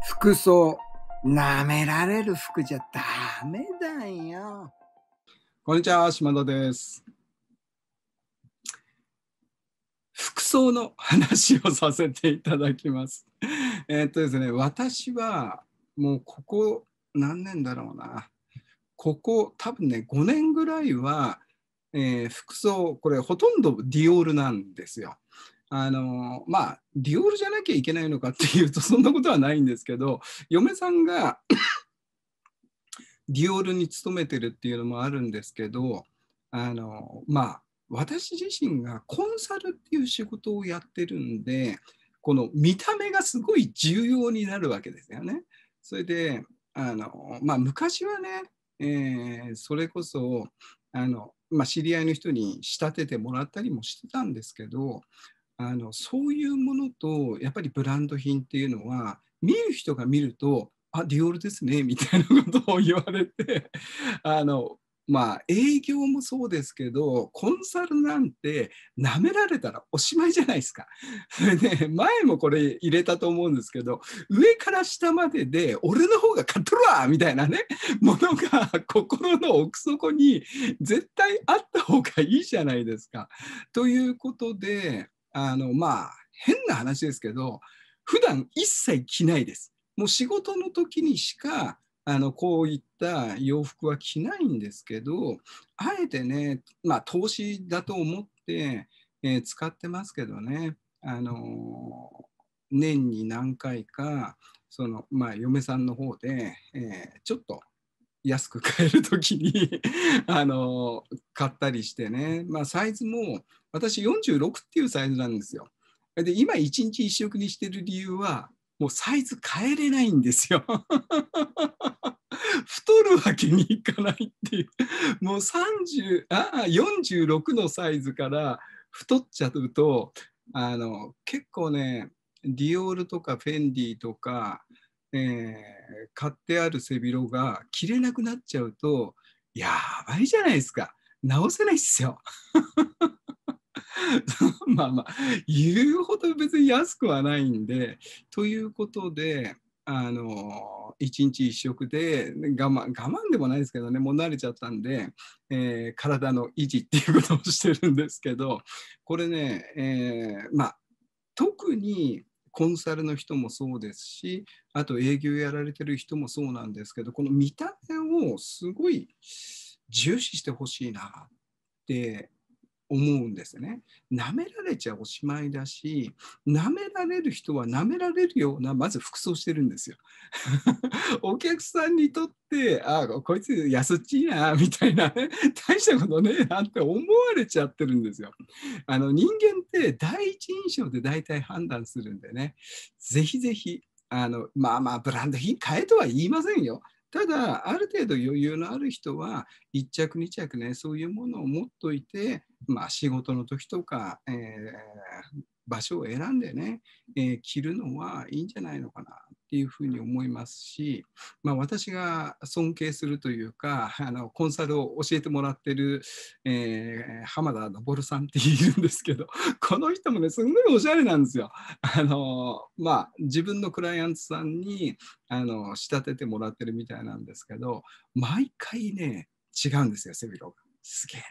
服装、舐められる服じゃダメだよ。こんにちは、島田です。服装の話をさせていただきます。えっとですね、私はもうここ何年だろうな。ここ多分ね、5年ぐらいは、えー、服装、これほとんどディオールなんですよ。あのまあディオールじゃなきゃいけないのかっていうとそんなことはないんですけど嫁さんが ディオールに勤めてるっていうのもあるんですけどあのまあ私自身がコンサルっていう仕事をやってるんでこの見た目がすごい重要になるわけですよね。それであの、まあ、昔はね、えー、それこそあの、まあ、知り合いの人に仕立ててもらったりもしてたんですけどあのそういうものとやっぱりブランド品っていうのは見る人が見るとあディオールですねみたいなことを言われて あのまあ営業もそうですけどコンサルなんてなめられたらおしまいじゃないですか。そ れで、ね、前もこれ入れたと思うんですけど上から下までで俺の方が勝っとるわみたいなね ものが心の奥底に絶対あった方がいいじゃないですか。ということであのまあ変な話ですけど普段一切着ないです。もう仕事の時にしかあのこういった洋服は着ないんですけどあえてね、まあ、投資だと思って、えー、使ってますけどね、あの年に何回かその、まあ、嫁さんの方で、えー、ちょっと安く買える時に あの買ったりしてね、まあ、サイズも私46っていうサイズなんですよ。で今1日1食にしてる理由はもうサイズ変えれないんですよ。太るわけにいかないっていうもう30あ46のサイズから太っちゃうとあの結構ねディオールとかフェンディとかえー、買ってある背広が着れなくなっちゃうとやばいじゃないですか直せないっすよ。まあまあ言うほど別に安くはないんでということであの一日一食で我慢我慢でもないですけどねもう慣れちゃったんで、えー、体の維持っていうことをしてるんですけどこれね、えー、まあ特にコンサルの人もそうですしあと営業やられてる人もそうなんですけどこの見た目をすごい重視してほしいなって思うんですね。舐められちゃおしまいだし、舐められる人は舐められるような、まず服装してるんですよ。お客さんにとって、ああ、こいつ安っちいな、みたいな、ね、大したことねえなって思われちゃってるんですよ。あの人間って第一印象で大体判断するんでね、ぜひぜひ、あのまあまあ、ブランド品買えとは言いませんよ。ただある程度余裕のある人は1着2着ねそういうものを持っといてまあ、仕事の時とか、えー、場所を選んでね、えー、着るのはいいんじゃないのかなっていうふうに思いますし、まあ、私が尊敬するというかあのコンサルを教えてもらってる、えー、浜田昇さんっているんですけどこの人もねすんごいおしゃれなんですよ。あのまあ、自分のクライアントさんにあの仕立ててもらってるみたいなんですけど毎回ね違うんですよ背広が。すげえな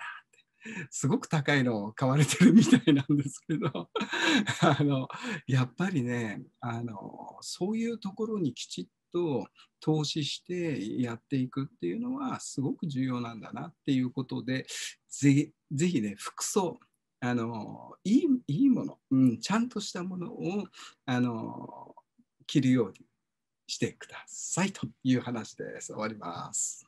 すごく高いのを買われてるみたいなんですけど あのやっぱりねあのそういうところにきちっと投資してやっていくっていうのはすごく重要なんだなっていうことでぜぜひね服装あのいいいいもの、うん、ちゃんとしたものをあの着るようにしてくださいという話です。終わります。